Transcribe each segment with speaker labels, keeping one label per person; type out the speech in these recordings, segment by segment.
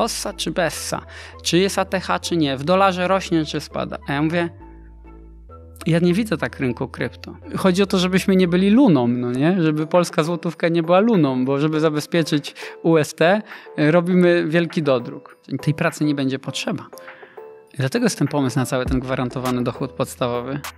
Speaker 1: Hossa czy Bessa? Czy jest ATH czy nie? W dolarze rośnie czy spada? A ja mówię, ja nie widzę tak rynku krypto. Chodzi o to, żebyśmy nie byli luną, no nie? Żeby polska złotówka nie była luną, bo żeby zabezpieczyć UST, robimy wielki dodruk. Tej pracy nie będzie potrzeba. Dlatego jest ten pomysł na cały ten gwarantowany dochód podstawowy.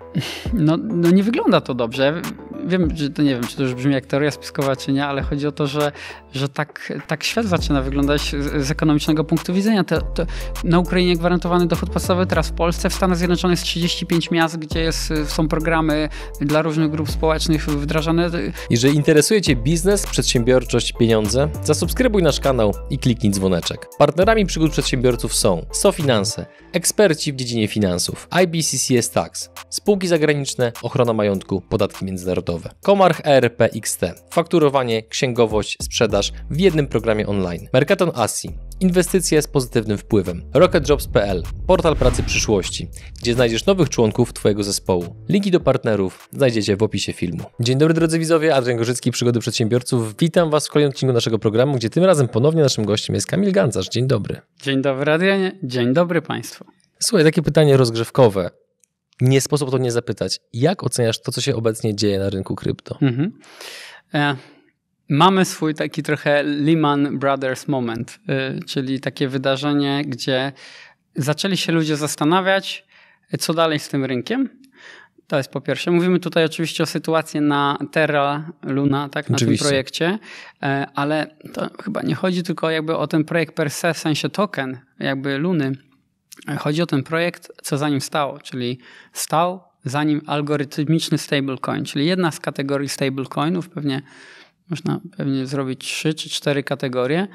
Speaker 1: No, no nie wygląda to dobrze. Wiem, że to nie wiem, czy to już brzmi jak teoria spiskowa, czy nie, ale chodzi o to, że, że tak, tak świat zaczyna wyglądać z, z ekonomicznego punktu widzenia. To, to na Ukrainie gwarantowany dochód podstawowy, teraz w Polsce, w Stanach Zjednoczonych jest 35 miast, gdzie jest, są programy dla różnych grup społecznych wdrażane.
Speaker 2: Jeżeli interesuje Cię biznes, przedsiębiorczość, pieniądze, zasubskrybuj nasz kanał i kliknij dzwoneczek. Partnerami przygód przedsiębiorców są SoFinanse, eksperci w dziedzinie finansów, IBCCS Tax, spółki zagraniczne, ochrona majątku, podatki międzynarodowe, Komarch ERPXT, fakturowanie, księgowość, sprzedaż w jednym programie online, Mercaton Asi, Inwestycje z pozytywnym wpływem. Rocketjobs.pl, portal pracy przyszłości, gdzie znajdziesz nowych członków Twojego zespołu. Linki do partnerów znajdziecie w opisie filmu. Dzień dobry drodzy widzowie, Adrian Gorzycki, Przygody Przedsiębiorców. Witam Was w kolejnym odcinku naszego programu, gdzie tym razem ponownie naszym gościem jest Kamil Gancarz. Dzień dobry.
Speaker 1: Dzień dobry Adrianie, dzień dobry Państwu.
Speaker 2: Słuchaj, takie pytanie rozgrzewkowe. Nie sposób to nie zapytać. Jak oceniasz to, co się obecnie dzieje na rynku krypto? Mhm.
Speaker 1: E mamy swój taki trochę Lehman Brothers moment, y, czyli takie wydarzenie, gdzie zaczęli się ludzie zastanawiać, co dalej z tym rynkiem. To jest po pierwsze. Mówimy tutaj oczywiście o sytuacji na Terra Luna, tak, na oczywiście. tym projekcie, e, ale to chyba nie chodzi tylko jakby o ten projekt per se, w sensie token jakby Luny. Chodzi o ten projekt, co za nim stało, czyli stał za nim algorytmiczny stablecoin, czyli jedna z kategorii stablecoinów, pewnie można pewnie zrobić trzy czy cztery kategorie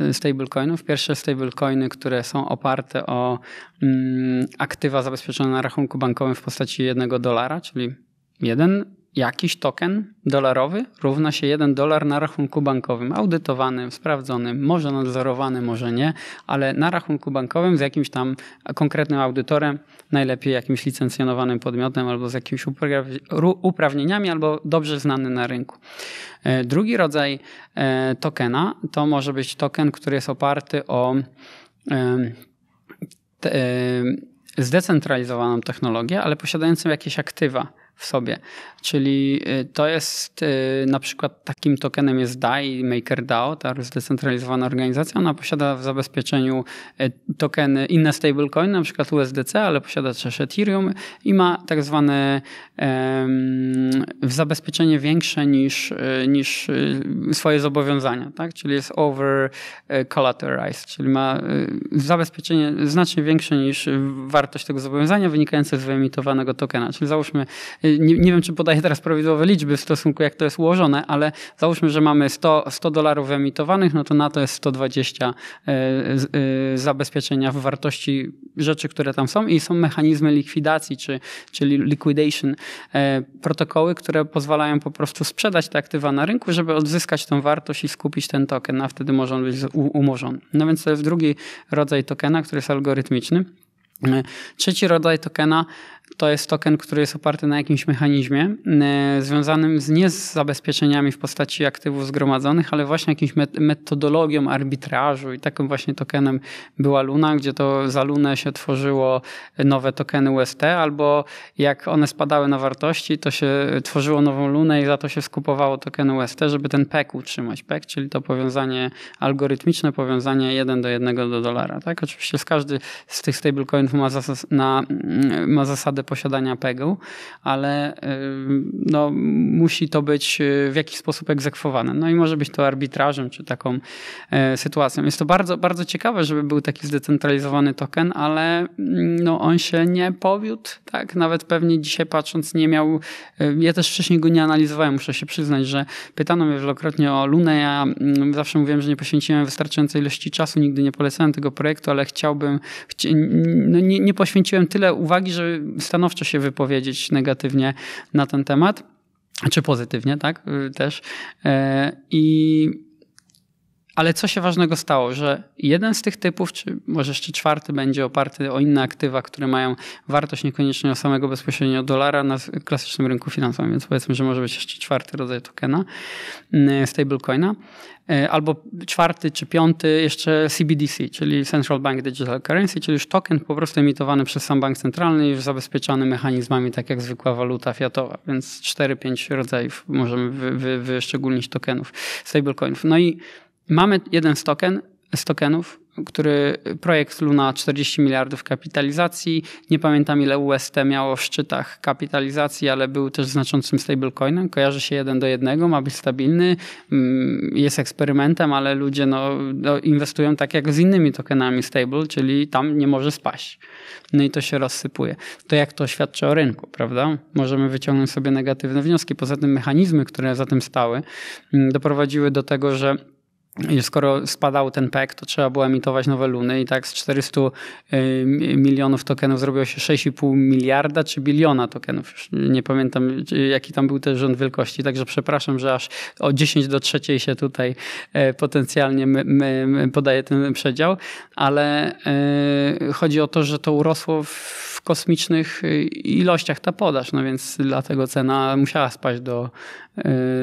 Speaker 1: y, stablecoinów. Pierwsze stablecoiny, które są oparte o mm, aktywa zabezpieczone na rachunku bankowym w postaci jednego dolara, czyli jeden jakiś token dolarowy równa się 1 dolar na rachunku bankowym, audytowanym, sprawdzonym, może nadzorowany, może nie, ale na rachunku bankowym z jakimś tam konkretnym audytorem, najlepiej jakimś licencjonowanym podmiotem albo z jakimiś uprawnieniami, albo dobrze znany na rynku. E, drugi rodzaj e, tokena to może być token, który jest oparty o e, zdecentralizowaną technologię, ale posiadającą jakieś aktywa w sobie. Czyli y, to jest y, na przykład takim tokenem jest DAI MakerDAO, ta zdecentralizowana organizacja. Ona posiada w zabezpieczeniu y, tokeny, inne stablecoin, na przykład USDC, ale posiada też Ethereum i ma tak zwane w zabezpieczenie większe niż, niż swoje zobowiązania, tak? czyli jest over collateralized, czyli ma zabezpieczenie znacznie większe niż wartość tego zobowiązania wynikające z wyemitowanego tokena. Czyli załóżmy, nie, nie, wiem, czy podaję teraz prawidłowe liczby w stosunku, jak to jest ułożone, ale załóżmy, że mamy 100, 100 dolarów emitowanych, no to na to jest 120 e, e, zabezpieczenia w wartości rzeczy, które tam są i są mechanizmy likwidacji, czy, czyli liquidation, e, protokoły, które pozwalają po prostu sprzedać te aktywa na rynku, żeby odzyskać tą wartość i skupić ten token, a wtedy może on być umorzony. No więc to jest drugi rodzaj tokena, który jest algorytmiczny. Trzeci rodzaj tokena to jest token, który jest oparty na jakimś mechanizmie e, związanym z nie z zabezpieczeniami w postaci aktywów zgromadzonych, ale właśnie jakimś metodologią arbitrażu i takim właśnie tokenem była Luna, gdzie to za Lunę się tworzyło nowe tokeny UST albo jak one spadały na wartości, to się tworzyło nową Lunę i za to się skupowało token UST, żeby ten PEK utrzymać. PEK, czyli to powiązanie algorytmiczne, powiązanie 1 do 1 do dolara. Tak? Oczywiście każdy z tych stablecoinów ma, zas- na, ma zasadę zasadę posiadania peg ale y, no, musi to być y, w jakiś sposób egzekwowane. No i może być to arbitrażem czy taką y, sytuacją. Jest to bardzo, bardzo ciekawe, żeby był taki zdecentralizowany token, ale mm, no, on się nie powiódł, tak? Nawet pewnie dzisiaj patrząc nie miał, ja też wcześniej go nie analizowałem, muszę się przyznać, że pytano mnie wielokrotnie o Lunę, ja mm, zawsze mówiłem, że nie poświęciłem wystarczającej ilości czasu, nigdy nie polecałem tego projektu, ale chciałbym, no, nie, nie poświęciłem tyle uwagi, żeby stanowczo się wypowiedzieć negatywnie na ten temat, czy pozytywnie, tak, y, też. E, I ale co się ważnego stało, że jeden z tych typów, czy może jeszcze czwarty, będzie oparty o inne aktywa, które mają wartość niekoniecznie o samego bezpośrednio dolara na klasycznym rynku finansowym, więc powiedzmy, że może być jeszcze czwarty rodzaj tokena, mm, stablecoina, e, albo czwarty czy piąty jeszcze CBDC, czyli Central Bank Digital Currency, czyli już token po prostu emitowany przez sam bank centralny już zabezpieczany mechanizmami tak jak zwykła waluta fiatowa, więc 4-5 rodzajów możemy wy, wy, wyszczególnić tokenów, stablecoinów. No i Mamy jeden z, token, z tokenów, który projekt Luna 40 miliardów kapitalizacji. Nie pamiętam ile UST miało w szczytach kapitalizacji, ale był też znaczącym stablecoinem. Kojarzy się jeden do jednego, ma być stabilny, mm, jest eksperymentem, ale ludzie no, no, inwestują tak jak z innymi tokenami stable, czyli tam nie może spaść. No i to się rozsypuje. To jak to świadczy o rynku, prawda? Możemy wyciągnąć sobie negatywne wnioski. Poza tym mechanizmy, które za tym stały, mm, doprowadziły do tego, że i skoro spadał ten peg, to trzeba było emitować nowe luny i tak z 400 y, milionów tokenów zrobiło się 6,5 miliarda czy biliona tokenów. Już nie pamiętam, jaki tam był też rząd wielkości, także przepraszam, że aż o 10 do 3 się tutaj e, potencjalnie podaje ten przedział, ale e, chodzi o to, że to urosło w w kosmicznych y, ilościach ta podaż, no więc dlatego cena musiała spaść do, y,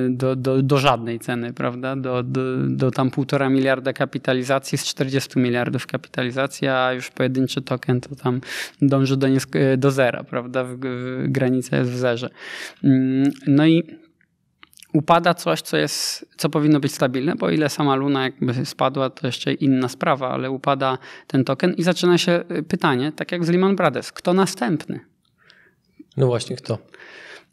Speaker 1: do, do, do żadnej ceny, prawda? Do, do, do tam półtora miliarda kapitalizacji z 40 miliardów kapitalizacji, a już pojedynczy token to tam dąży do, do zera, prawda? W, w, granica jest w zerze. Mm, no i upada coś, co, jest, co powinno być stabilne, bo ile sama Luna jakby spadła, to jeszcze inna sprawa, ale upada ten token i zaczyna się y, pytanie, tak jak z Lehman Brothers, kto następny?
Speaker 2: No właśnie, kto?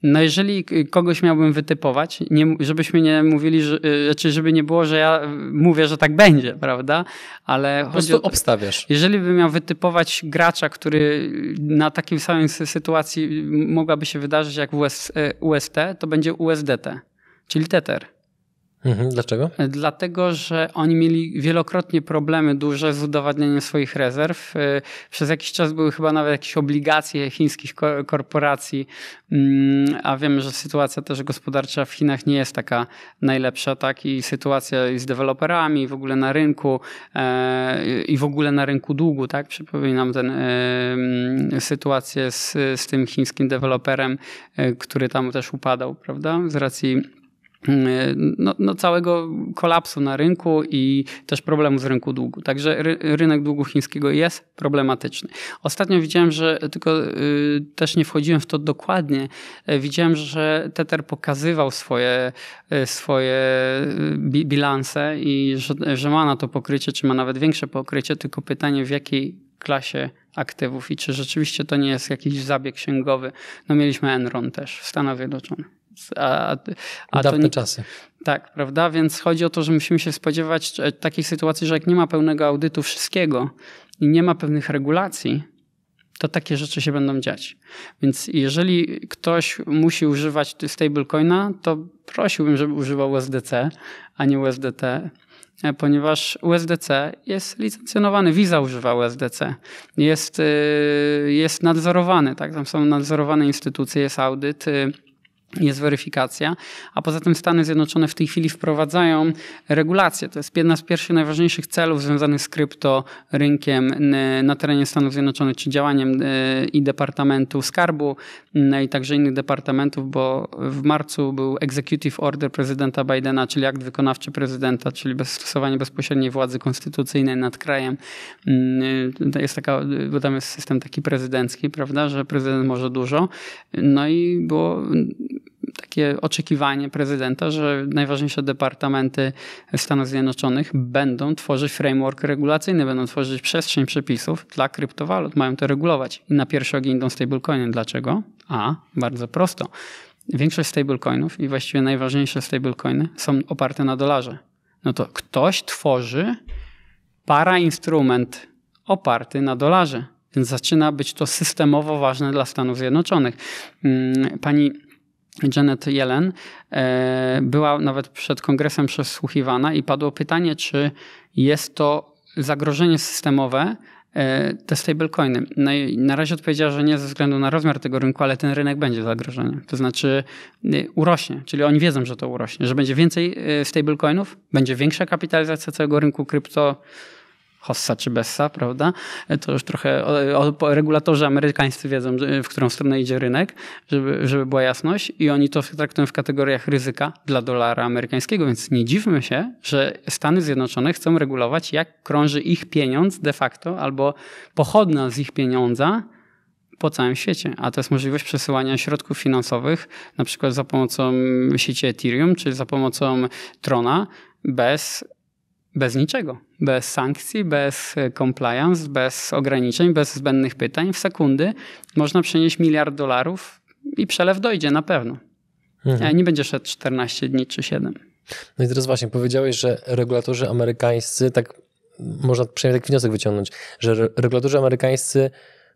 Speaker 1: No jeżeli kogoś miałbym wytypować, nie, żebyśmy nie mówili, że, y, czy znaczy, żeby nie było, że ja y, mówię, że tak będzie, prawda? Ale po prostu o, obstawiasz. Jeżeli bym miał wytypować gracza, który na takiej samej sytuacji mogłaby się wydarzyć jak w UST, to będzie USDT czyli Tether.
Speaker 2: Mhm, dlaczego?
Speaker 1: Dlatego, że oni mieli wielokrotnie problemy duże z udowadnianiem swoich rezerw. Y, przez jakiś czas były chyba nawet jakieś obligacje chińskich korporacji, mm, a wiemy, że sytuacja też gospodarcza w Chinach nie jest taka najlepsza, tak? I sytuacja z deweloperami, w ogóle na rynku e, i w ogóle na rynku długu, tak? Przypominam tę e, mm, sytuację z, z tym chińskim deweloperem, e, który tam też upadał, prawda? Z racji Mm, e, no, no, całego kolapsu na rynku i też problemu z rynku długu. Także ry, rynek długu chińskiego jest problematyczny. Ostatnio widziałem, że tylko y, też nie wchodziłem w to dokładnie, y, widziałem, że Tether pokazywał swoje, e, y, swoje bi, bilanse i że, że ma na to pokrycie, czy ma nawet większe pokrycie, tylko pytanie w jakiej klasie aktywów i czy rzeczywiście to nie jest jakiś zabieg księgowy. No mieliśmy Enron też w Stanach Zjednoczonych. A, a Dawne nie... czasy. Tak, prawda? Więc chodzi o to, że musimy się spodziewać e, takich sytuacji, że jak nie ma pełnego audytu wszystkiego i nie ma pewnych regulacji, to takie rzeczy się będą dziać. Więc jeżeli ktoś musi używać stablecoina, to prosiłbym, żeby używał USDC, a nie USDT, e, ponieważ USDC jest licencjonowany, Visa używa USDC, jest, y, jest nadzorowany, tak? tam są nadzorowane instytucje, jest audyt y, jest weryfikacja, a poza tym Stany Zjednoczone w tej chwili wprowadzają regulacje. To jest jedna z pierwszych najważniejszych celów związanych z kryptorynkiem y, na terenie Stanów Zjednoczonych, czy działaniem y, i Departamentu Skarbu, no i także innych departamentów, bo w marcu był Executive Order prezydenta Bidena, czyli akt wykonawczy prezydenta, czyli bez stosowanie bezpośredniej władzy konstytucyjnej nad krajem. Jest taka, bo tam jest system taki prezydencki, prawda, że prezydent może dużo. No i było takie oczekiwanie prezydenta, że najważniejsze departamenty Stanów Zjednoczonych będą tworzyć framework regulacyjny, będą tworzyć przestrzeń przepisów dla kryptowalut, mają to regulować. I na pierwszy ogień idą stablecoiny. Dlaczego? A, bardzo prosto. Większość stablecoinów i właściwie najważniejsze stablecoiny są oparte na dolarze. No to ktoś tworzy para instrument oparty na dolarze. Więc zaczyna być to systemowo ważne dla Stanów Zjednoczonych. Mm, pani Janet Yellen e, była nawet przed kongresem przesłuchiwana i padło pytanie, czy jest to zagrożenie systemowe, e, te stablecoiny. No na razie odpowiedziała, że nie ze względu na rozmiar tego rynku, ale ten rynek będzie zagrożeniem. To znaczy y, urośnie, czyli oni wiedzą, że to urośnie, że będzie więcej y, stablecoinów, będzie większa kapitalizacja całego rynku krypto Hossa czy Bessa, prawda? E, to już trochę o, o, regulatorzy amerykańscy wiedzą, e, w którą stronę idzie rynek, żeby, żeby była jasność i oni to traktują w kategoriach ryzyka dla dolara amerykańskiego, więc nie dziwmy się, że Stany Zjednoczone chcą regulować, jak krąży ich pieniądz de facto albo pochodna z ich pieniądza po całym świecie, a to jest możliwość przesyłania środków finansowych, na przykład za pomocą sieci Ethereum, czy za pomocą Trona, bez bez niczego, bez sankcji, bez e, compliance, bez ograniczeń, bez zbędnych pytań. W sekundy można przenieść miliard dolarów i przelew dojdzie na pewno. Mhm. Nie będzie szedł 14 dni czy 7.
Speaker 2: No i teraz właśnie powiedziałeś, że regulatorzy amerykańscy, tak można przynajmniej taki wniosek wyciągnąć, że regulatorzy amerykańscy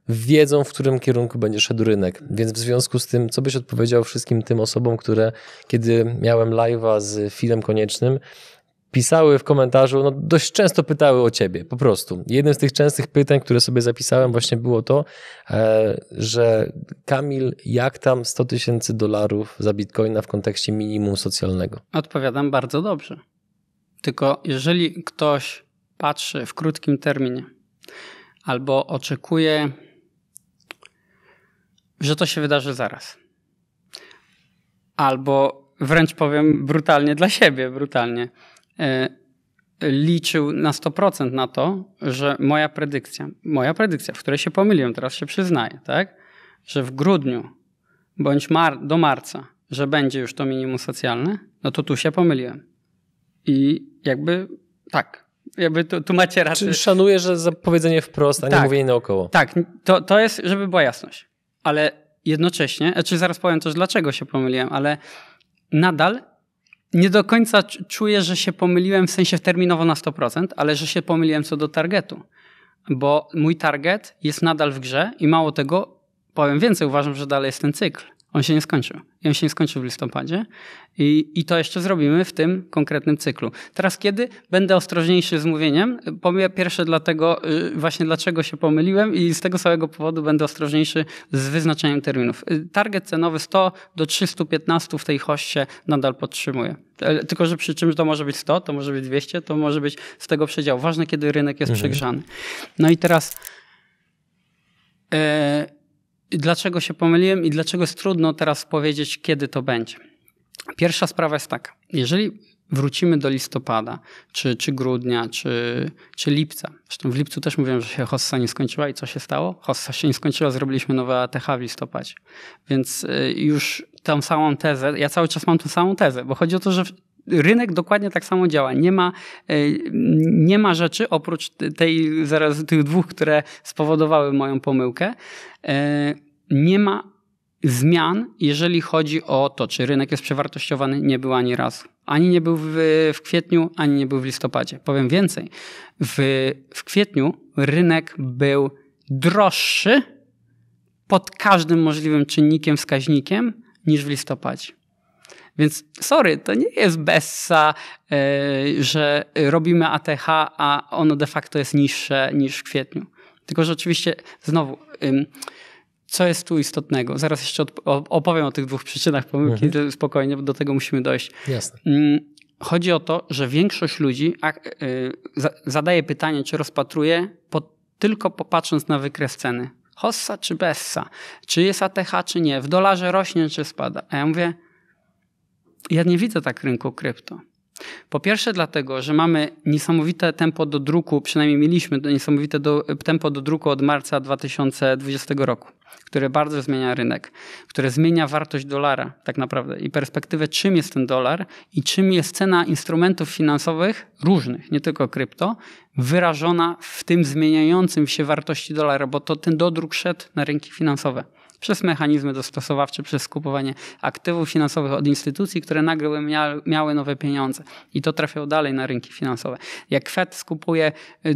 Speaker 2: wiedzą, w którym kierunku będzie szedł rynek. Więc w związku z tym, co byś odpowiedział wszystkim tym osobom, które kiedy miałem live'a z filmem koniecznym, pisały w komentarzu, no dość często pytały o ciebie, po prostu. Jednym z tych częstych pytań, które sobie zapisałem, właśnie było to, e, że Kamil, jak tam 100 tysięcy dolarów za bitcoina w kontekście minimum socjalnego?
Speaker 1: Odpowiadam bardzo dobrze. Tylko jeżeli ktoś patrzy w krótkim terminie albo oczekuje, że to się wydarzy zaraz, albo wręcz powiem brutalnie dla siebie, brutalnie E, liczył na 100% na to, że moja predykcja, moja predykcja, w której się pomyliłem, teraz się przyznaję, tak? że w grudniu bądź mar do marca, że będzie już to minimum socjalne, no to tu się pomyliłem. I jakby tak, jakby tu, tu macie rację. Czyli szanuję, że zapowiedzenie wprost, a tak, nie mówienie naokoło. Tak, to, to jest, żeby była jasność. Ale jednocześnie, znaczy zaraz powiem też, dlaczego się pomyliłem, ale nadal nie do końca czuję, że się pomyliłem w sensie terminowo na 100%, ale że się pomyliłem co do targetu. Bo mój target jest nadal w grze i mało tego, powiem więcej, uważam, że dalej jest ten cykl. On się nie skończył. I on się nie skończył w listopadzie. I, I to jeszcze zrobimy w tym konkretnym cyklu. Teraz kiedy? Będę ostrożniejszy z mówieniem. Pomyję pierwsze dlatego, y, właśnie dlaczego się pomyliłem i z tego samego powodu będę ostrożniejszy z wyznaczeniem terminów. Y, target cenowy 100 do 315 w tej hoście nadal podtrzymuję. E, tylko, że przy czymś to może być 100, to może być 200, to może być z tego przedziału. Ważne, kiedy rynek jest mhm. przegrzany. No i teraz... Yy, Dlaczego się pomyliłem i dlaczego jest trudno teraz powiedzieć, kiedy to będzie? Pierwsza sprawa jest taka. Jeżeli wrócimy do listopada, czy, czy grudnia, czy, czy lipca. Zresztą w lipcu też mówiłem, że się hossa nie skończyła i co się stało? Hossa się nie skończyła, zrobiliśmy nowe ATH w listopadzie. Więc y, już tą samą tezę, ja cały czas mam tę samą tezę, bo chodzi o to, że rynek dokładnie tak samo działa. Nie ma, e, nie ma rzeczy oprócz tej, zaraz tych dwóch, które spowodowały moją pomyłkę. E, nie ma zmian, jeżeli chodzi o to, czy rynek jest przewartościowany, nie było ani razu. Ani nie był w, w kwietniu, ani nie był w listopadzie. Powiem więcej. W, w kwietniu rynek był droższy pod każdym możliwym czynnikiem, wskaźnikiem niż w listopadzie. Więc sorry, to nie jest Bessa, e, że robimy ATH, a ono de facto jest niższe niż w kwietniu. Tylko, że oczywiście znowu co jest tu istotnego? Zaraz jeszcze opowiem o tych dwóch przyczynach pomyłki mhm. spokojnie, bo do tego musimy dojść. Jasne. Chodzi o to, że większość ludzi e, zadaje pytanie, czy rozpatruje po, tylko popatrząc na wykres ceny. Hossa czy Bessa? Czy jest ATH, czy nie? W dolarze rośnie, czy spada? A ja mówię, ja nie widzę tak rynku krypto. Po pierwsze, dlatego, że mamy niesamowite tempo do druku, przynajmniej mieliśmy niesamowite do, tempo do druku od marca 2020 roku, które bardzo zmienia rynek, które zmienia wartość dolara tak naprawdę i perspektywę, czym jest ten dolar i czym jest cena instrumentów finansowych różnych, nie tylko krypto, wyrażona w tym zmieniającym się wartości dolara, bo to ten dodruk szedł na rynki finansowe przez mechanizmy dostosowawcze, przez skupowanie aktywów finansowych od instytucji, które nagle miały nowe pieniądze i to trafiało dalej na rynki finansowe. Jak Fed skupuje y,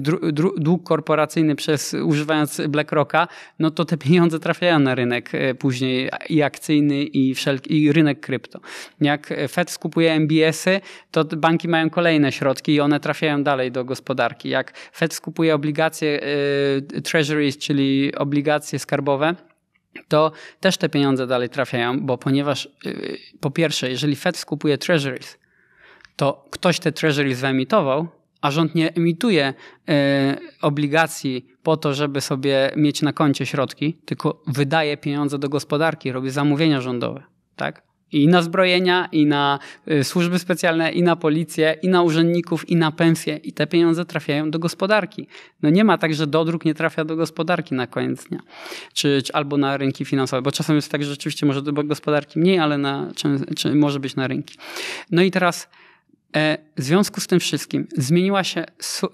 Speaker 1: dług korporacyjny przez używając BlackRocka, no to te pieniądze trafiają na rynek y, później i akcyjny i, wszelki, i rynek krypto. Jak Fed skupuje MBS-y, to banki mają kolejne środki i one trafiają dalej do gospodarki. Jak Fed skupuje obligacje y, treasuries, czyli obligacje skarbowe, to też te pieniądze dalej trafiają, bo ponieważ y, po pierwsze, jeżeli Fed skupuje treasuries, to ktoś te treasuries wyemitował, a rząd nie emituje y, obligacji po to, żeby sobie mieć na koncie środki, tylko wydaje pieniądze do gospodarki, robi zamówienia rządowe, tak? i na zbrojenia, i na y, służby specjalne, i na policję, i na urzędników, i na pensje, i te pieniądze trafiają do gospodarki. No nie ma tak, że dodruk nie trafia do gospodarki na koniec dnia, czy, czy albo na rynki finansowe, bo czasem jest tak, że rzeczywiście może do gospodarki mniej, ale na, czy, czy może być na rynki. No i teraz e, w związku z tym wszystkim zmieniła się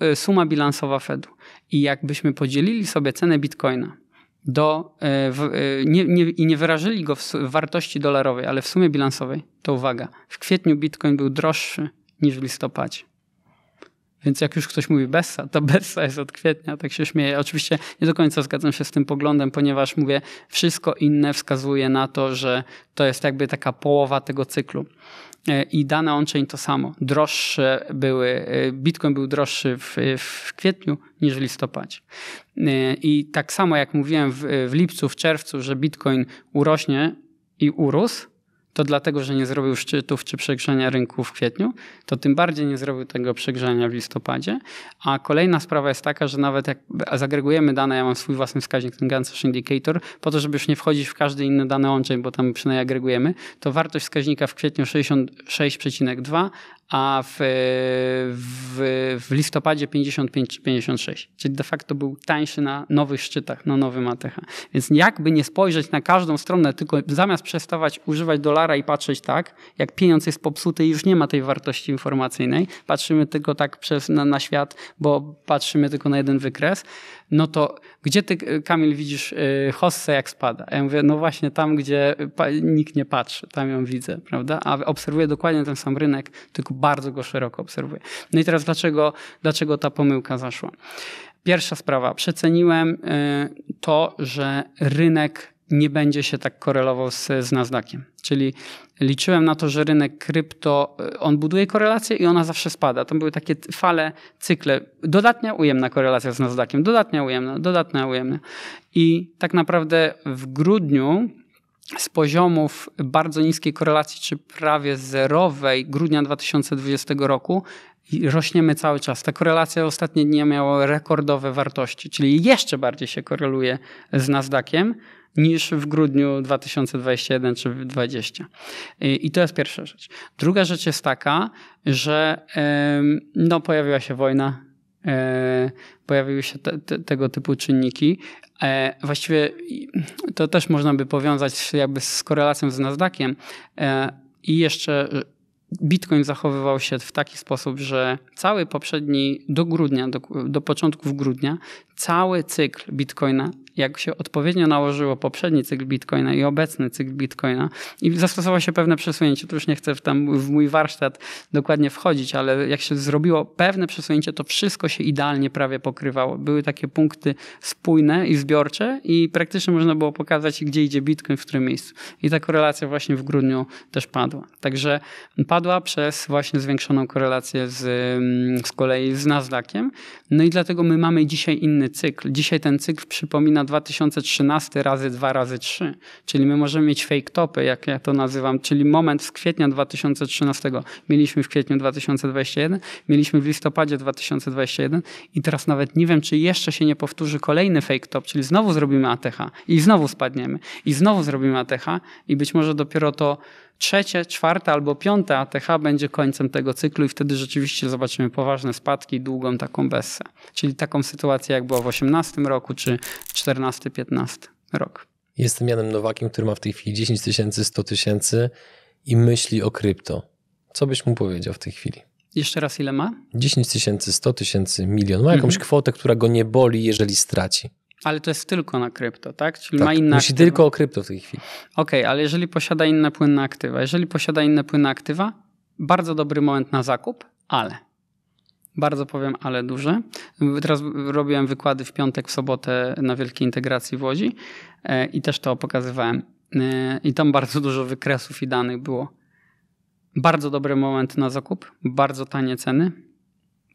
Speaker 1: e, suma bilansowa Fedu i jakbyśmy podzielili sobie cenę bitcoina do, e, e, nie, nie, i nie wyrażyli go w wartości dolarowej, ale w sumie bilansowej, to uwaga, w kwietniu bitcoin był droższy niż w listopadzie. Więc jak już ktoś mówi Bessa, to Bessa jest od kwietnia, tak się śmieje. Oczywiście nie do końca zgadzam się z tym poglądem, ponieważ mówię, wszystko inne wskazuje na to, że to jest jakby taka połowa tego cyklu. E, i dane on-chain to samo. Droższe były, e, Bitcoin był droższy w, w kwietniu niż w listopadzie. E, I tak samo jak mówiłem w, w lipcu, w czerwcu, że Bitcoin urośnie i urósł, to dlatego, że nie zrobił szczytów czy przegrzania rynku w kwietniu, to tym bardziej nie zrobił tego przegrzania w listopadzie. A kolejna sprawa jest taka, że nawet jak zagregujemy dane, ja mam swój własny wskaźnik, ten Gansash Indicator, po to, żeby już nie wchodzić w każdy inny dane on bo tam przynajmniej agregujemy, to wartość wskaźnika w kwietniu 66,2, a w, w, w listopadzie 55-56, czyli de facto był tańszy na nowych szczytach, na nowym ATH. Więc jakby nie spojrzeć na każdą stronę, tylko zamiast przestawać używać dolara i patrzeć tak, jak pieniądz jest popsuty i już nie ma tej wartości informacyjnej, patrzymy tylko tak przez, na, na świat, bo patrzymy tylko na jeden wykres, no to gdzie ty, Kamil, widzisz y, Hossę jak spada? Ja mówię, no właśnie tam, gdzie nikt nie patrzy, tam ją widzę, prawda? A obserwuję dokładnie ten sam rynek, tylko bardzo go szeroko obserwuję. No i teraz dlaczego, dlaczego ta pomyłka zaszła? Pierwsza sprawa, przeceniłem y, to, że rynek nie będzie się tak korelował z, z Nasdaqiem. Czyli liczyłem na to, że rynek krypto, e, on buduje korelację i ona zawsze spada. To były takie fale, cykle. Dodatnia ujemna korelacja z Nasdaqiem, dodatnia ujemna, dodatnia ujemna. I tak naprawdę w grudniu z poziomów bardzo niskiej korelacji, czy prawie zerowej grudnia 2020 roku, rośniemy cały czas. Ta korelacja ostatnie dni miała rekordowe wartości, czyli jeszcze bardziej się koreluje z Nasdaqiem, niż w grudniu 2021 czy 2020. I to jest pierwsza rzecz. Druga rzecz jest taka, że no, pojawiła się wojna, e, pojawiły się te, te, tego typu czynniki. E, właściwie to też można by powiązać jakby z korelacją z Nasdaqiem. E, I jeszcze Bitcoin zachowywał się w taki sposób, że cały poprzedni do grudnia, do, do początków grudnia, cały cykl Bitcoina jak się odpowiednio nałożyło poprzedni cykl bitcoina i obecny cykl bitcoina i zastosowało się pewne przesunięcie, tu już nie chcę w, tam, w mój warsztat dokładnie wchodzić, ale jak się zrobiło pewne przesunięcie, to wszystko się idealnie prawie pokrywało. Były takie punkty spójne i zbiorcze i praktycznie można było pokazać, gdzie idzie bitcoin, w którym miejscu. I ta korelacja właśnie w grudniu też padła. Także padła przez właśnie zwiększoną korelację z, mm, z kolei z Nasdaqiem. No i dlatego my mamy dzisiaj inny cykl. Dzisiaj ten cykl przypomina 2013 razy 2 razy 3, czyli my możemy mieć fake topy, jak ja to nazywam, czyli moment z kwietnia 2013 mieliśmy w kwietniu 2021, mieliśmy w listopadzie 2021 i teraz nawet nie wiem, czy jeszcze się nie powtórzy kolejny fake top, czyli znowu zrobimy ATH i znowu spadniemy i znowu zrobimy ATH i być może dopiero to Trzecie, czwarta albo piąta, ATH będzie końcem tego cyklu i wtedy rzeczywiście zobaczymy poważne spadki i długą taką bessę. Czyli taką sytuację jak była w 18 roku czy 14-15
Speaker 2: rok. Jestem Janem Nowakiem, który ma w tej chwili 10 tysięcy, 100 tysięcy i myśli o krypto. Co byś mu powiedział w tej chwili?
Speaker 1: Jeszcze raz ile ma?
Speaker 2: 10 tysięcy, 100 tysięcy, milion. Ma jakąś mhm. kwotę, która go nie boli, jeżeli straci.
Speaker 1: Ale to jest tylko na krypto, tak? Czyli tak, ma inne. Musi aktywa. tylko
Speaker 2: o krypto w tej chwili.
Speaker 1: Okej, okay, ale jeżeli posiada inne płynne aktywa, jeżeli posiada inne płynne aktywa, bardzo dobry moment na zakup, ale. Bardzo powiem, ale duże. Teraz robiłem wykłady w piątek, w sobotę na Wielkiej Integracji w Łodzi e, i też to pokazywałem. E, I tam bardzo dużo wykresów i danych było. Bardzo dobry moment na zakup, bardzo tanie ceny,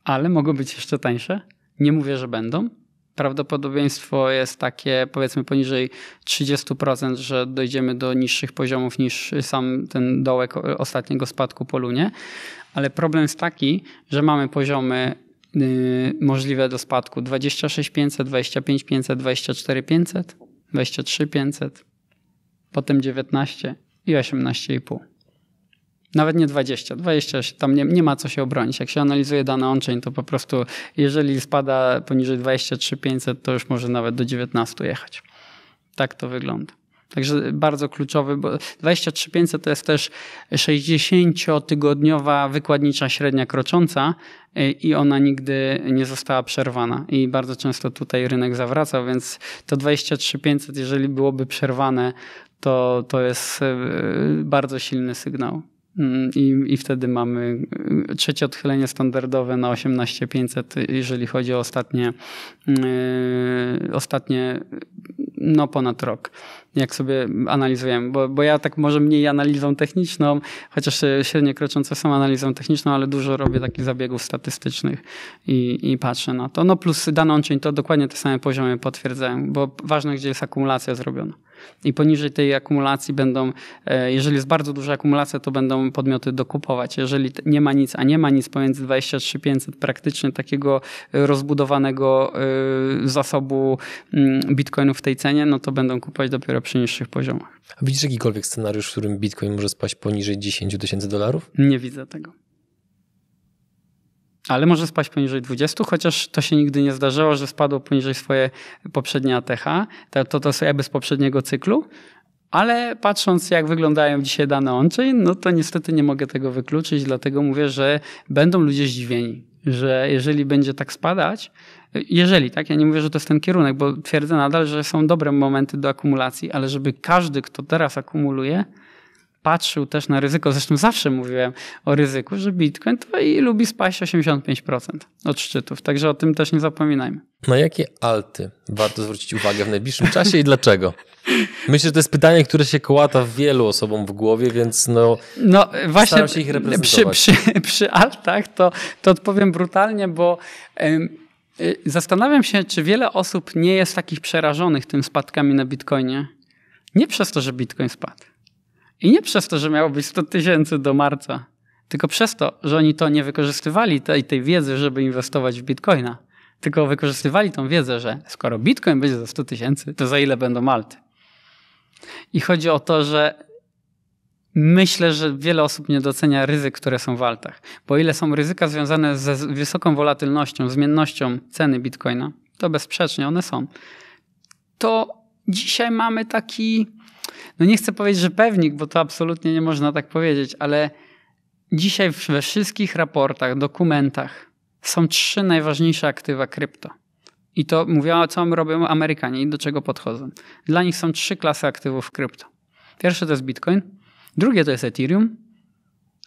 Speaker 1: ale mogą być jeszcze tańsze. Nie mówię, że będą, prawdopodobieństwo jest takie powiedzmy poniżej 30%, że dojdziemy do niższych poziomów niż sam ten dołek ostatniego spadku po lunie. Ale problem jest taki, że mamy poziomy y, możliwe do spadku 26500, 25500, 24500, 23500, potem 19 i 18,5. Nawet nie 20. 20 tam nie, nie ma co się obronić. Jak się analizuje dane on-chain, to po prostu jeżeli spada poniżej 23500, to już może nawet do 19 jechać. Tak to wygląda. Także bardzo kluczowy, bo 23500 to jest też 60-tygodniowa wykładnicza średnia krocząca y, i ona nigdy nie została przerwana. I bardzo często tutaj rynek zawracał, więc to 23500, jeżeli byłoby przerwane, to, to jest y, bardzo silny sygnał. Mm, I, I wtedy mamy y, trzecie odchylenie standardowe na 18500, jeżeli chodzi o ostatnie, yy, ostatnie no ponad rok, jak sobie analizujemy, bo, bo ja tak może mniej analizą techniczną, chociaż y, średnie kroczące są analizą techniczną, ale dużo robię takich zabiegów statystycznych i, i patrzę na to. No plus daną część, to dokładnie te same poziomy potwierdzają, bo ważne, gdzie jest akumulacja zrobiona i poniżej tej akumulacji będą, e, jeżeli jest bardzo duża akumulacja, to będą podmioty dokupować. Jeżeli nie ma nic, a nie ma nic pomiędzy 23500 praktycznie takiego rozbudowanego e, zasobu mm, bitcoinów w tej cenie, no to będą kupować dopiero przy niższych poziomach.
Speaker 2: A widzisz jakikolwiek scenariusz, w którym bitcoin może spaść poniżej 10 tysięcy dolarów?
Speaker 1: Nie widzę tego ale może spaść poniżej 20, chociaż to się nigdy nie zdarzyło, że spadło poniżej swoje poprzednie ATH, to to są jakby z poprzedniego cyklu, ale patrząc jak wyglądają dzisiaj dane on-chain, no to niestety nie mogę tego wykluczyć, dlatego mówię, że będą ludzie zdziwieni, że jeżeli będzie tak spadać, jeżeli, tak, ja nie mówię, że to jest ten kierunek, bo twierdzę nadal, że są dobre momenty do akumulacji, ale żeby każdy, kto teraz akumuluje, patrzył też na ryzyko, zresztą zawsze mówiłem o ryzyku, że Bitcoin to i lubi spaść 85% od szczytów, także o tym też nie zapominajmy.
Speaker 2: Na jakie alty warto zwrócić uwagę w najbliższym czasie i dlaczego? Myślę, że to jest pytanie, które się kołata wielu osobom w głowie, więc no,
Speaker 1: no właśnie staram się ich reprezentować. Przy, przy, przy altach to, to odpowiem brutalnie, bo... Ym, y, Zastanawiam się, czy wiele osób nie jest takich przerażonych tym spadkami na Bitcoinie. Nie przez to, że Bitcoin spadł, i nie przez to, że miało być 100 tysięcy do marca, tylko przez to, że oni to nie wykorzystywali tej, tej wiedzy, żeby inwestować w bitcoina, tylko wykorzystywali tą wiedzę, że skoro bitcoin będzie za 100 tysięcy, to za ile będą malty. I chodzi o to, że myślę, że wiele osób nie docenia ryzyk, które są w altach. Bo ile są ryzyka związane ze wysoką wolatylnością, zmiennością ceny bitcoina, to bezsprzecznie one są. To dzisiaj mamy taki no nie chcę powiedzieć, że pewnik, bo to absolutnie nie można tak powiedzieć, ale dzisiaj we wszystkich raportach, dokumentach są trzy najważniejsze aktywa krypto. I to mówiła, co robią Amerykanie i do czego podchodzą. Dla nich są trzy klasy aktywów krypto. Pierwsze to jest Bitcoin, drugie to jest Ethereum,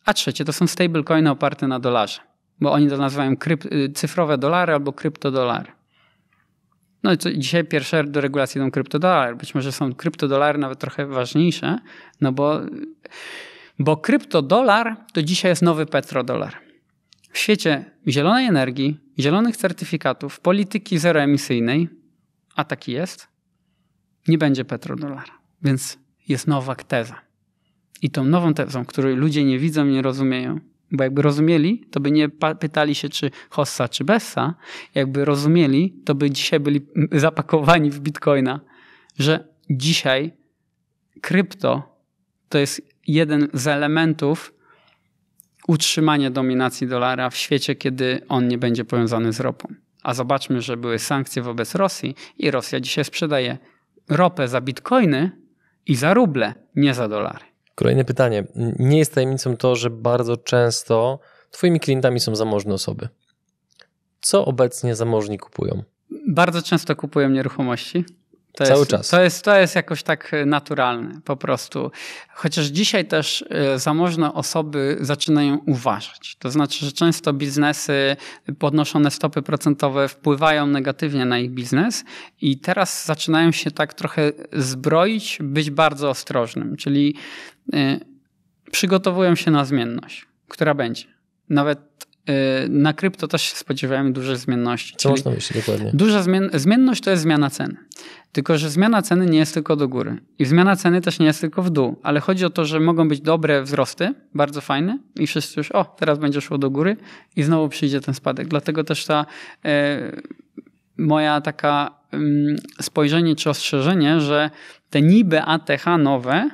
Speaker 1: a trzecie to są stablecoiny oparte na dolarze, bo oni to nazywają y, cyfrowe dolary albo kryptodolary. No i dzisiaj pierwsze do regulacji idą kryptodolar. Być może są kryptodolary nawet trochę ważniejsze, no bo, bo kryptodolar to dzisiaj jest nowy petrodolar. W świecie zielonej energii, zielonych certyfikatów, polityki zeroemisyjnej, a taki jest, nie będzie petrodolara. Więc jest nowa teza. I tą nową tezą, której ludzie nie widzą, nie rozumieją, bo jakby rozumieli, to by nie pytali się, czy Hossa, czy Bessa. Jakby rozumieli, to by dzisiaj byli zapakowani w bitcoina, że dzisiaj krypto to jest jeden z elementów utrzymania dominacji dolara w świecie, kiedy on nie będzie powiązany z ropą. A zobaczmy, że były sankcje wobec Rosji i Rosja dzisiaj sprzedaje ropę za bitcoiny i za ruble, nie za dolary.
Speaker 2: Kolejne pytanie. Nie jest tajemnicą to, że bardzo często Twoimi klientami są zamożne osoby. Co obecnie zamożni kupują?
Speaker 1: Bardzo często kupują nieruchomości. To Cały jest, czas. To jest, to jest jakoś tak e, naturalne po prostu. Chociaż dzisiaj też e, zamożne osoby zaczynają uważać. To znaczy, że często biznesy podnoszone stopy procentowe wpływają negatywnie na ich biznes i teraz zaczynają się tak trochę zbroić, być bardzo ostrożnym, czyli e, przygotowują się na zmienność, która będzie. Nawet Y, na krypto też się spodziewałem dużej zmienności. Co można myśleć dokładnie? Duża zmien zmienność to jest zmiana ceny. Tylko, że zmiana ceny nie jest tylko do góry. I zmiana ceny też nie jest tylko w dół. Ale chodzi o to, że mogą być dobre wzrosty, bardzo fajne i wszyscy już, o, teraz będzie szło do góry i znowu przyjdzie ten spadek. Dlatego też ta y, moja taka mm, spojrzenie czy ostrzeżenie, że te niby ATH nowe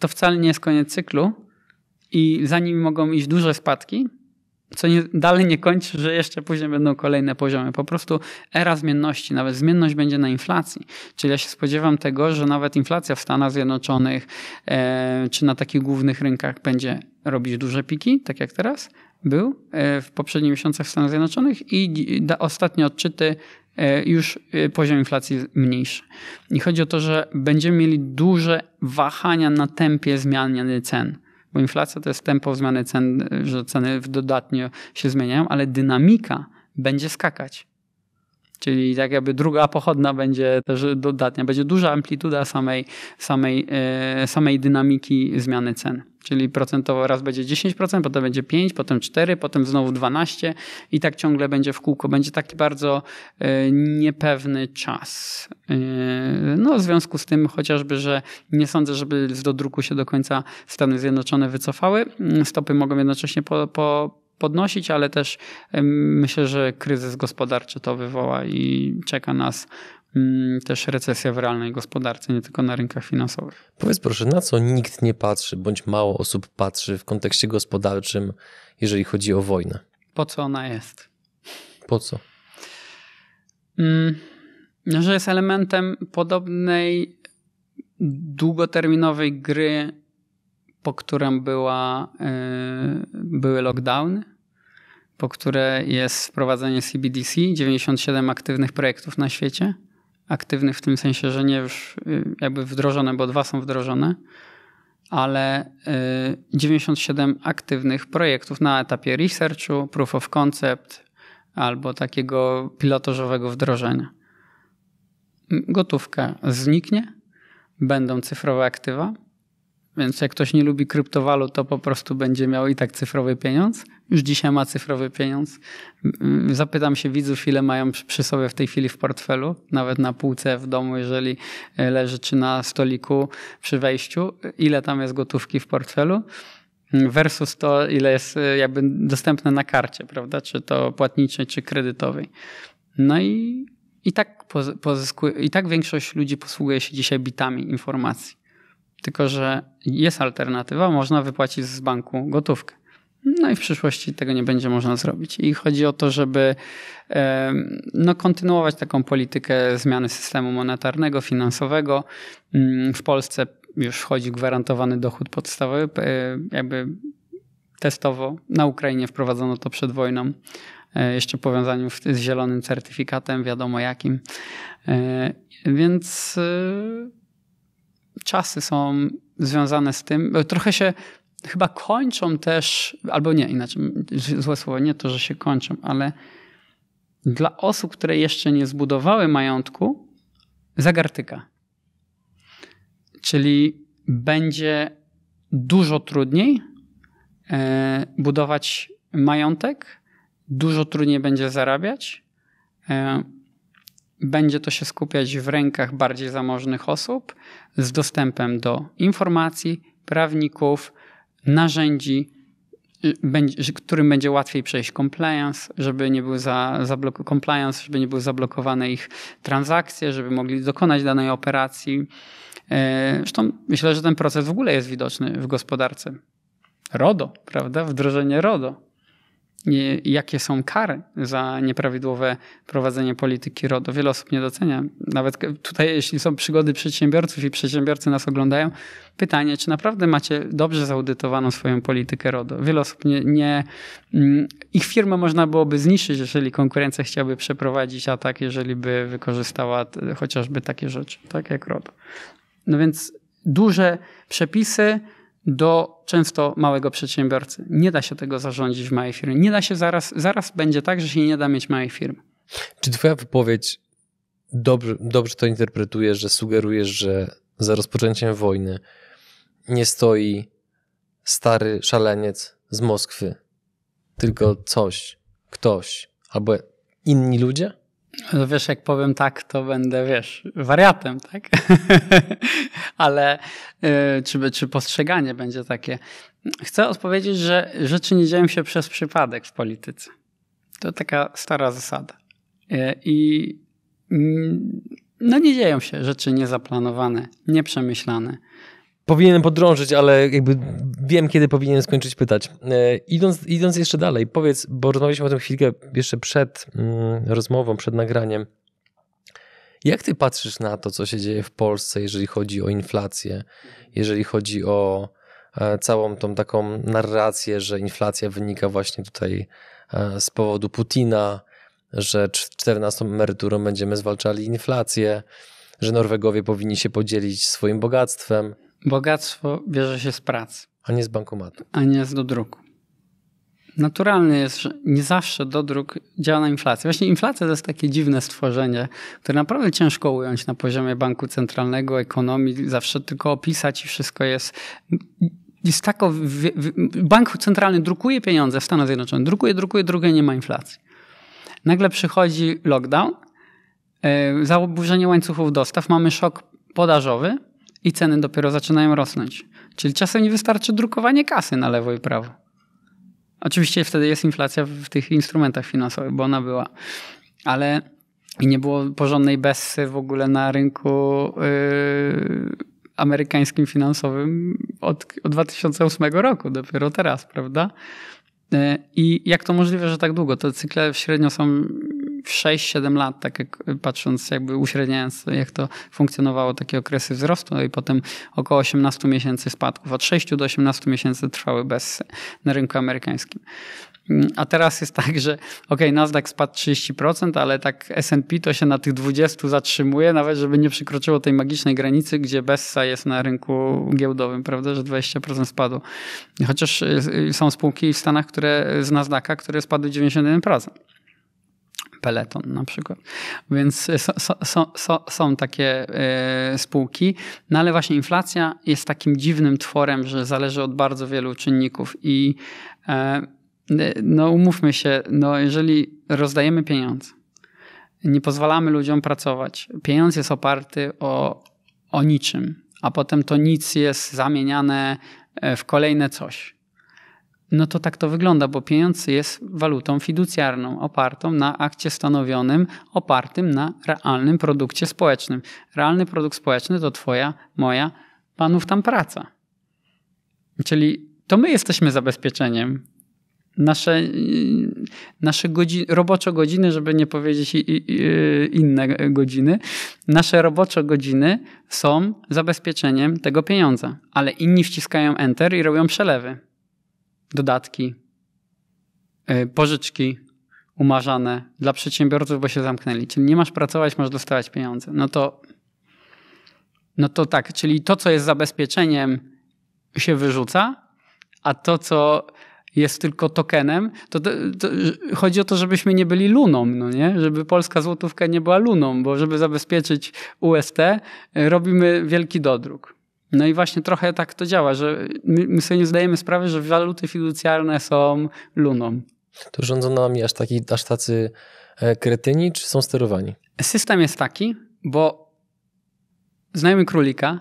Speaker 1: to wcale nie jest koniec cyklu i za nimi mogą iść duże spadki, co nie, dalej nie kończy, że jeszcze później będą kolejne poziomy. Po prostu era zmienności, nawet zmienność będzie na inflacji. Czyli ja się spodziewam tego, że nawet inflacja w Stanach Zjednoczonych e, czy na takich głównych rynkach będzie robić duże piki, tak jak teraz był e, w poprzednich miesiącach w Stanach Zjednoczonych i da, ostatnie odczyty e, już e, poziom inflacji mniejszy. I chodzi o to, że będziemy mieli duże wahania na tempie zmiany cen bo inflacja to jest tempo zmiany cen, że ceny dodatnio się zmieniają, ale dynamika będzie skakać. Czyli tak jakby druga pochodna będzie też dodatnia, będzie duża amplituda samej, samej, e, samej dynamiki zmiany cen. Czyli procentowo raz będzie 10%, potem będzie 5%, potem 4%, potem znowu 12% i tak ciągle będzie w kółko. Będzie taki bardzo e, niepewny czas. E, no, w związku z tym chociażby, że nie sądzę, żeby z dodruku się do końca Stany Zjednoczone wycofały. Mm, stopy mogą jednocześnie po, po podnosić, ale też myślę, że kryzys gospodarczy to wywoła i czeka nas mm, też recesja w realnej gospodarce, nie tylko na rynkach finansowych.
Speaker 2: Powiedz proszę, na co nikt nie patrzy, bądź mało osób patrzy w kontekście gospodarczym, jeżeli chodzi o wojnę?
Speaker 1: Po co ona jest? Po co? Mm, no, że jest elementem podobnej długoterminowej gry po którym była, y, były lockdowny, po które jest wprowadzenie CBDC, 97 aktywnych projektów na świecie. Aktywnych w tym sensie, że nie już y, jakby wdrożone, bo dwa są wdrożone, ale 97 y, aktywnych projektów na etapie researchu, proof of concept albo takiego pilotażowego wdrożenia. Gotówka zniknie, będą cyfrowe aktywa, więc jak ktoś nie lubi kryptowalut, to po prostu będzie miał i tak cyfrowy pieniądz. Już dzisiaj ma cyfrowy pieniądz. Mm, zapytam się widzów, ile mają przy sobie w tej chwili w portfelu, nawet na półce w domu, jeżeli y, leży, czy na stoliku przy wejściu, ile tam jest gotówki w portfelu mm, versus to, ile jest y, jakby dostępne na karcie, prawda? Czy to płatniczej, czy kredytowej. No i, i, tak, pozyskuje, i tak większość ludzi posługuje się dzisiaj bitami informacji. Tylko, że jest alternatywa, można wypłacić z banku gotówkę. No i w przyszłości tego nie będzie można zrobić. I chodzi o to, żeby no, kontynuować taką politykę zmiany systemu monetarnego, finansowego. Mm, w Polsce już wchodzi gwarantowany dochód podstawowy, e, jakby testowo. Na Ukrainie wprowadzono to przed wojną, e, jeszcze powiązaniu z zielonym certyfikatem, wiadomo jakim. E, więc czasy są związane z tym. Trochę się chyba kończą też, albo nie, inaczej, złe słowo, nie to, że się kończą, ale dla osób, które jeszcze nie zbudowały majątku, zagartyka. Czyli będzie dużo trudniej e, budować majątek, dużo trudniej będzie zarabiać e, będzie to się skupiać w rękach bardziej zamożnych osób z dostępem do informacji, prawników, narzędzi, y, którym będzie łatwiej przejść compliance, żeby nie był za, compliance, żeby nie były zablokowane ich transakcje, żeby mogli dokonać danej operacji. E, zresztą myślę, że ten proces w ogóle jest widoczny w gospodarce. RODO, prawda? Wdrożenie RODO jakie są kary za nieprawidłowe prowadzenie polityki RODO. Wiele osób nie docenia. Nawet tutaj, jeśli są przygody przedsiębiorców i przedsiębiorcy nas oglądają, pytanie, czy naprawdę macie dobrze zaudytowaną swoją politykę RODO. Wiele osób nie, nie mm, ich firmę można byłoby zniszczyć, jeżeli konkurencja chciałaby przeprowadzić atak, jeżeli by wykorzystała chociażby takie rzeczy, tak jak RODO. No więc duże przepisy, do często małego przedsiębiorcy. Nie da się tego zarządzić w małej firmie. Nie da się zaraz, zaraz będzie tak, że się nie da mieć małej firmy.
Speaker 2: Czy twoja wypowiedź dobrze, dobrze to interpretujesz, że sugerujesz, że za rozpoczęciem wojny nie stoi stary szaleniec z Moskwy, tylko coś, ktoś albo
Speaker 1: inni ludzie? No wiesz, jak powiem tak, to będę, wiesz, wariatem, tak? Ale yy, czy, czy postrzeganie będzie takie? Chcę odpowiedzieć, że rzeczy nie dzieją się przez przypadek w polityce. To taka stara zasada. Yy, I yy, no nie dzieją się rzeczy niezaplanowane, nieprzemyślane. Powinienem podrążyć,
Speaker 2: ale jakby mm. wiem, kiedy powinienem skończyć pytać. E, idąc, idąc jeszcze dalej, powiedz, bo rozmawialiśmy o tym chwilkę jeszcze przed mm, rozmową, przed nagraniem. Jak ty patrzysz na to, co się dzieje w Polsce, jeżeli chodzi o inflację, jeżeli chodzi o e, całą tą taką narrację, że inflacja wynika właśnie tutaj e, z powodu Putina, że 14 emeryturą będziemy zwalczali inflację, że Norwegowie powinni się podzielić swoim bogactwem. Bogactwo
Speaker 1: bierze się z pracy. A nie z bankomatu. A nie z dodruku. Naturalne jest, że nie zawsze dodruk działa na inflację. Właśnie inflacja to jest takie dziwne stworzenie, które naprawdę ciężko ująć na poziomie banku centralnego, ekonomii. Zawsze tylko opisać i wszystko jest jest tako, bank centralny drukuje pieniądze w Stanach Zjednoczonych, drukuje, drukuje, drukuje, nie ma inflacji. Nagle przychodzi lockdown, e, zaburzenie łańcuchów dostaw, mamy szok podażowy, i ceny dopiero zaczynają rosnąć. Czyli czasem nie wystarczy drukowanie kasy na lewo i prawo. Oczywiście wtedy jest inflacja w tych instrumentach finansowych, bo ona była. Ale i nie było porządnej bessy w ogóle na rynku yy, amerykańskim finansowym od, od 2008 roku, dopiero teraz, prawda? Yy, I jak to możliwe, że tak długo? Te cykle średnio są 6-7 lat, tak jak y, patrząc, jakby uśredniając, jak to funkcjonowało, takie okresy wzrostu, no i potem około 18 miesięcy spadków. Od 6 do 18 miesięcy trwały bez na rynku amerykańskim. Mm, a teraz jest tak, że ok, Nasdaq spadł 30%, ale tak S&P to się na tych 20 zatrzymuje, nawet żeby nie przekroczyło tej magicznej granicy, gdzie Bessa jest na rynku giełdowym, prawda, że 20% spadło. Chociaż y, y, są spółki w Stanach, które z Nasdaqa, które spadły 91%. Peleton na przykład. Więc są, są takie e, spółki, no ale właśnie inflacja jest takim dziwnym tworem, że zależy od bardzo wielu czynników i e, no umówmy się, no jeżeli rozdajemy pieniądze, nie pozwalamy ludziom pracować, pieniądz jest oparty o, o niczym, a potem to nic jest zamieniane e, w kolejne coś no to tak to wygląda, bo pieniądz jest walutą fiducjarną, opartą na akcie stanowionym, opartym na realnym produkcie społecznym. Realny produkt społeczny to twoja, moja, panów tam praca. Czyli to my jesteśmy zabezpieczeniem. Nasze, nasze roboczo godziny, żeby nie powiedzieć inne godziny, nasze roboczo godziny są zabezpieczeniem tego pieniądza, ale inni wciskają enter i robią przelewy dodatki, y, pożyczki umarzane dla przedsiębiorców, bo się zamknęli. Czyli nie masz pracować, masz dostawać pieniądze. No to, no to tak, czyli to, co jest zabezpieczeniem, się wyrzuca, a to, co jest tylko tokenem, to, to, to, chodzi o to, żebyśmy nie byli luną, no nie? Żeby polska złotówka nie była luną, bo żeby zabezpieczyć UST, y, robimy wielki dodruk. No i właśnie trochę tak to działa, że my, my sobie nie zdajemy sprawy, że waluty fiducjarne są luną. To
Speaker 2: rządzą nami aż, taki, aż tacy e, kretyni, czy są sterowani?
Speaker 1: System jest taki, bo znajomy królika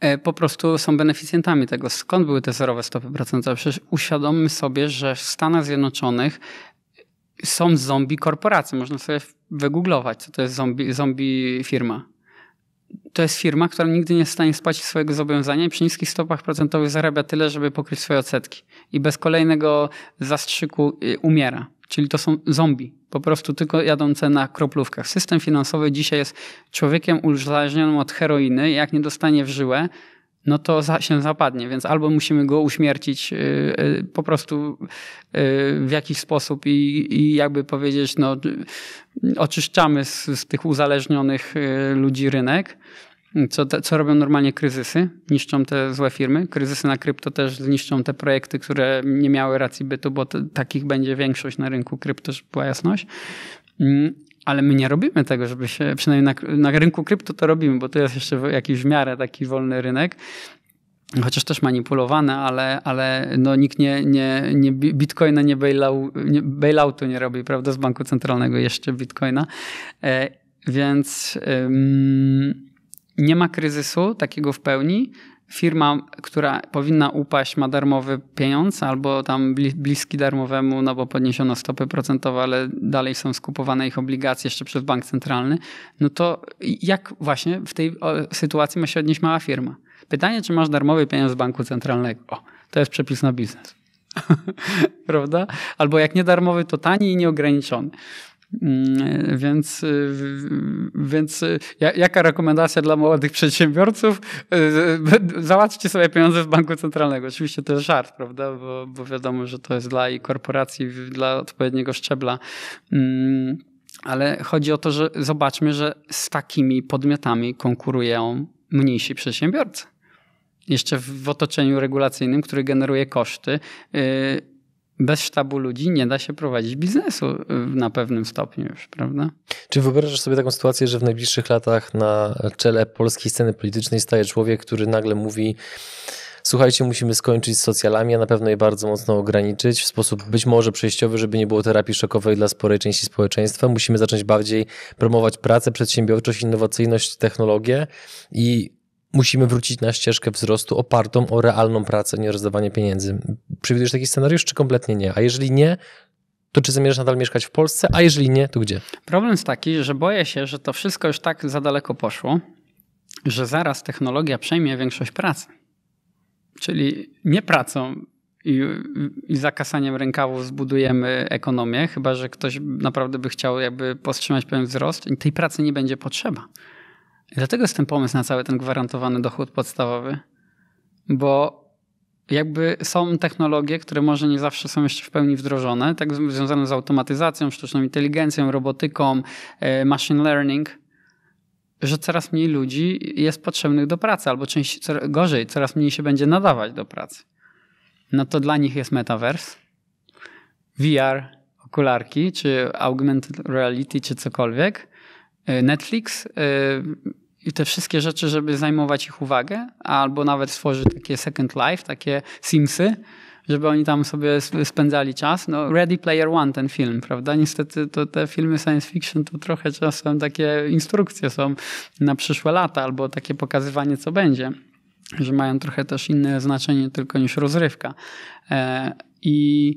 Speaker 1: e, po prostu są beneficjentami tego. Skąd były te zerowe stopy procentowe? Przecież uświadommy sobie, że w Stanach Zjednoczonych są zombie korporacje. Można sobie wygooglować, co to jest zombie, zombie firma to jest firma, która nigdy nie jest w stanie spłacić swojego zobowiązania i przy niskich stopach procentowych zarabia tyle, żeby pokryć swoje odsetki. I bez kolejnego zastrzyku y, umiera. Czyli to są zombie. Po prostu tylko jadące na kroplówkach. System finansowy dzisiaj jest człowiekiem uzależnionym od heroiny. Jak nie dostanie w żyłę, no to za, się zapadnie, więc albo musimy go uśmiercić y, y, po prostu y, w jakiś sposób i, i jakby powiedzieć, no oczyszczamy z, z tych uzależnionych ludzi rynek, co, te, co robią normalnie kryzysy, niszczą te złe firmy. Kryzysy na krypto też zniszczą te projekty, które nie miały racji bytu, bo to, takich będzie większość na rynku krypto, żeby była jasność. Mm ale my nie robimy tego, żeby się, przynajmniej na, na rynku krypto to robimy, bo to jest jeszcze jakiś w miarę taki wolny rynek, chociaż też manipulowane, ale, ale no nikt nie, nie, nie bitcoina nie, bailout, nie bailoutu nie robi, prawda, z banku centralnego jeszcze bitcoina, e, więc ym, nie ma kryzysu takiego w pełni, firma, która powinna upaść, ma darmowy pieniądz albo tam bliski darmowemu, no bo podniesiono stopy procentowe, ale dalej są skupowane ich obligacje jeszcze przez bank centralny, no to jak właśnie w tej sytuacji ma się odnieść mała firma? Pytanie, czy masz darmowy pieniądz z banku centralnego? O, to jest przepis na biznes. Prawda? Albo jak nie darmowy, to tani i nieograniczony. Mm, więc, y, więc y, jaka rekomendacja dla młodych przedsiębiorców? Y, załatwcie sobie pieniądze z banku centralnego. Oczywiście to jest żart, prawda? Bo, bo wiadomo, że to jest dla i korporacji, dla odpowiedniego szczebla. Mm, ale chodzi o to, że zobaczmy, że z takimi podmiotami konkurują mniejsi przedsiębiorcy. Jeszcze w otoczeniu regulacyjnym, który generuje koszty bez sztabu ludzi nie da się prowadzić biznesu y, na pewnym stopniu już, prawda?
Speaker 2: Czy wyobrażasz sobie taką sytuację, że w najbliższych latach na czele polskiej sceny politycznej staje człowiek, który nagle mówi słuchajcie, musimy skończyć z socjalami, a na pewno je bardzo mocno ograniczyć w sposób być może przejściowy, żeby nie było terapii szokowej dla sporej części społeczeństwa. Musimy zacząć bardziej promować pracę, przedsiębiorczość, innowacyjność, technologię i musimy wrócić na ścieżkę wzrostu opartą o realną pracę, nie rozdawanie pieniędzy. Przewidujesz taki scenariusz, czy kompletnie nie? A jeżeli nie, to czy zamierzasz nadal mieszkać w Polsce, a jeżeli nie, to gdzie?
Speaker 1: Problem jest taki, że boję się, że to wszystko już tak za daleko poszło, że zaraz technologia przejmie większość pracy. Czyli nie pracą i, i zakasaniem rękawów zbudujemy ekonomię, chyba że ktoś naprawdę by chciał jakby powstrzymać pewien wzrost i tej pracy nie będzie potrzeba. Dlatego jest ten pomysł na cały ten gwarantowany dochód podstawowy, bo jakby są technologie, które może nie zawsze są jeszcze w pełni wdrożone, tak związane z automatyzacją, sztuczną inteligencją, robotyką, e, machine learning, że coraz mniej ludzi jest potrzebnych do pracy, albo część, gorzej, coraz mniej się będzie nadawać do pracy. No to dla nich jest metaverse, VR, okularki, czy augmented reality, czy cokolwiek, E, Netflix e, i te wszystkie rzeczy, żeby zajmować ich uwagę, albo nawet stworzyć takie Second Life, takie Simsy, żeby oni tam sobie spędzali czas. No, Ready Player One, ten film, prawda? Niestety to te filmy science fiction to trochę czasem takie instrukcje są na przyszłe lata, albo takie pokazywanie, co będzie. Że mają trochę też inne znaczenie tylko niż rozrywka. E, I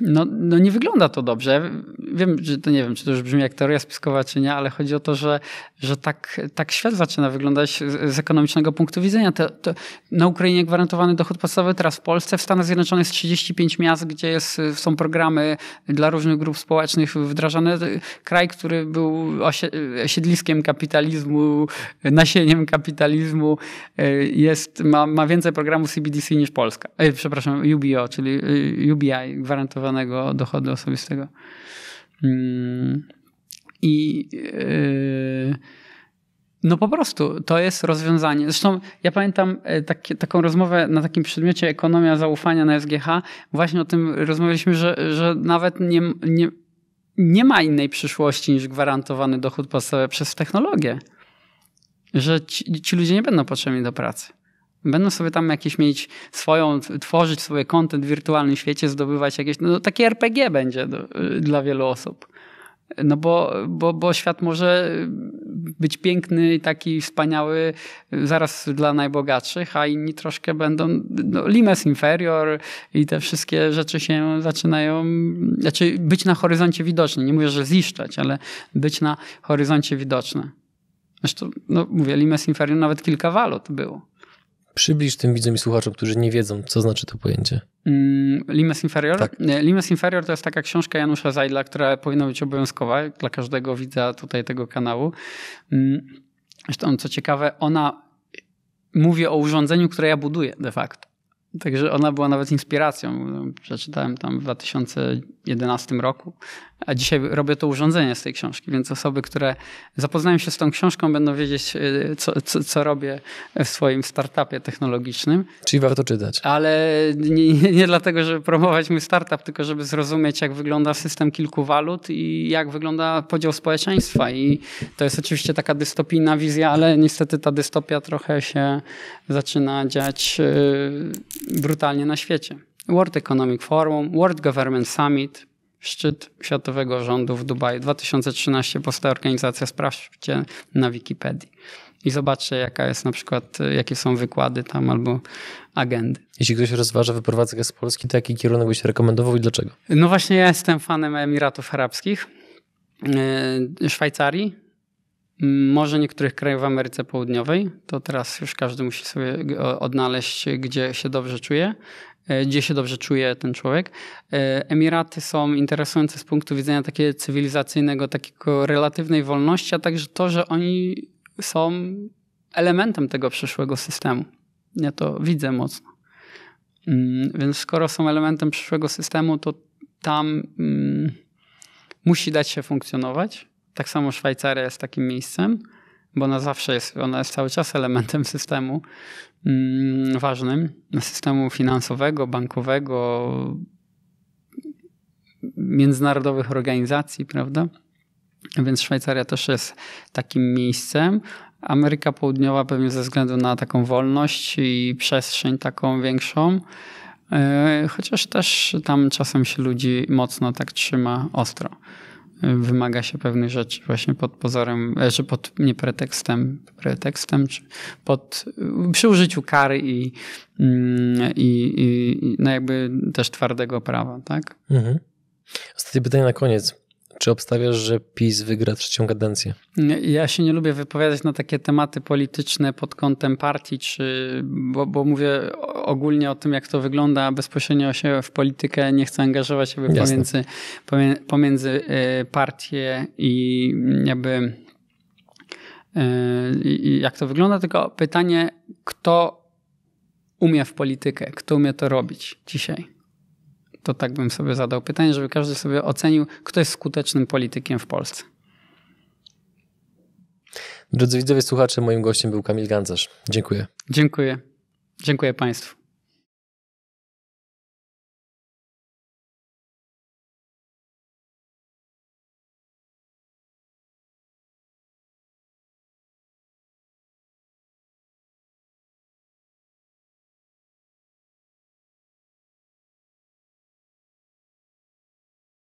Speaker 1: no, no nie wygląda to dobrze. Wiem, że to nie wiem, czy to już brzmi jak teoria spiskowa, czy nie, ale chodzi o to, że, że tak, tak świat zaczyna wyglądać z, ekonomicznego punktu widzenia. To, to na Ukrainie gwarantowany dochód podstawowy, teraz w Polsce, w Stanach Zjednoczonych jest 35 miast, gdzie jest, są programy dla różnych grup społecznych wdrażane. Kraj, który był siedliskiem kapitalizmu, nasieniem kapitalizmu, jest, ma, ma więcej programów CBDC niż Polska. E, przepraszam, UBO, czyli y, UBI, gwarantowanie gwarantowanego dochodu osobistego. Mm. I yy, no po prostu to jest rozwiązanie. Zresztą ja pamiętam e, taką rozmowę na takim przedmiocie ekonomia zaufania na SGH. Właśnie o tym rozmawialiśmy, że, że nawet nie, nie, nie ma innej przyszłości niż gwarantowany dochód podstawowy przez technologię. Że ci, ci ludzie nie będą potrzebni do pracy. Będą sobie tam jakieś mieć swoją, tworzyć swoje kontent w wirtualnym świecie, zdobywać jakieś, no takie RPG będzie do, dla wielu osób. No bo, bo, bo świat może być piękny i taki wspaniały zaraz dla najbogatszych, a inni troszkę będą no, limes inferior i te wszystkie rzeczy się zaczynają, znaczy być na horyzoncie widoczne. Nie mówię, że ziszczać, ale być na horyzoncie widoczne. Zresztą, no mówię, limes inferior nawet kilka walut było.
Speaker 2: Przybliż tym widzom i słuchaczom, którzy nie wiedzą, co znaczy to pojęcie.
Speaker 1: Mm, Limes Inferior? Tak. Limes Inferior to jest taka książka Janusza Zajdla, która powinna być obowiązkowa dla każdego widza tutaj tego kanału. Mm, zresztą, co ciekawe, ona mówi o urządzeniu, które ja buduję de facto. Także ona była nawet inspiracją. No, przeczytałem tam w 2011 roku a dzisiaj robię to urządzenie z tej książki, więc osoby, które zapoznają się z tą książką, będą wiedzieć, e, co, co, co robię w swoim startupie technologicznym.
Speaker 2: Czyli warto czytać.
Speaker 1: Ale nie, nie, dlatego, żeby promować mój startup, tylko żeby zrozumieć, jak wygląda system kilku walut i jak wygląda podział społeczeństwa. I to jest oczywiście taka dystopijna wizja, ale niestety ta dystopia trochę się zaczyna dziać e, brutalnie na świecie. World Economic Forum, World Government Summit, szczyt światowego rządu w Dubaju 2013 powstała organizacja, sprawdźcie na Wikipedii i zobaczcie, jaka jest na przykład, jakie są wykłady tam albo agendy.
Speaker 2: Jeśli ktoś rozważa wyprowadzenie z Polski, to jaki kierunek byś rekomendował i dlaczego?
Speaker 1: No właśnie ja jestem fanem Emiratów Arabskich, yy, Szwajcarii, może niektórych krajów w Ameryce Południowej, to teraz już każdy musi sobie odnaleźć, gdzie się dobrze czuje. E, gdzie się dobrze czuje ten człowiek. E, Emiraty są interesujące z punktu widzenia takiego cywilizacyjnego, takiego relatywnej wolności, a także to, że oni są elementem tego przyszłego systemu. Ja to widzę mocno. Mm, więc skoro są elementem przyszłego systemu, to tam mm, musi dać się funkcjonować. Tak samo Szwajcaria jest takim miejscem, bo ona zawsze jest, ona jest cały czas elementem systemu. Mm, ważnym systemu finansowego, bankowego, międzynarodowych organizacji, prawda? Więc Szwajcaria też jest takim miejscem. Ameryka Południowa pewnie ze względu na taką wolność i przestrzeń taką większą. E, chociaż też tam czasem się ludzi mocno tak trzyma ostro wymaga się pewnych rzeczy właśnie pod pozorem, że pod nie pretekstem, pretekstem, czy pod, e, przy użyciu kary mm, i, i, i no jakby też twardego prawa, tak? Mhm.
Speaker 2: Ostatnie pytanie na koniec. Czy obstawiasz, że PiS wygra trzecią kadencję?
Speaker 1: Ja się nie lubię wypowiadać na takie tematy polityczne pod kątem partii, czy, bo, bo mówię ogólnie o tym, jak to wygląda. Bezpośrednio się w politykę nie chcę angażować się pomiędzy, pomiędzy e, partie i jakby e, jak to wygląda, tylko pytanie, kto umie w politykę, kto umie to robić dzisiaj? to tak bym sobie zadał pytanie, żeby każdy sobie ocenił, kto jest skutecznym politykiem w Polsce.
Speaker 2: Drodzy widzowie, słuchacze, moim gościem był Kamil Gancarz. Dziękuję.
Speaker 1: Dziękuję. Dziękuję Państwu.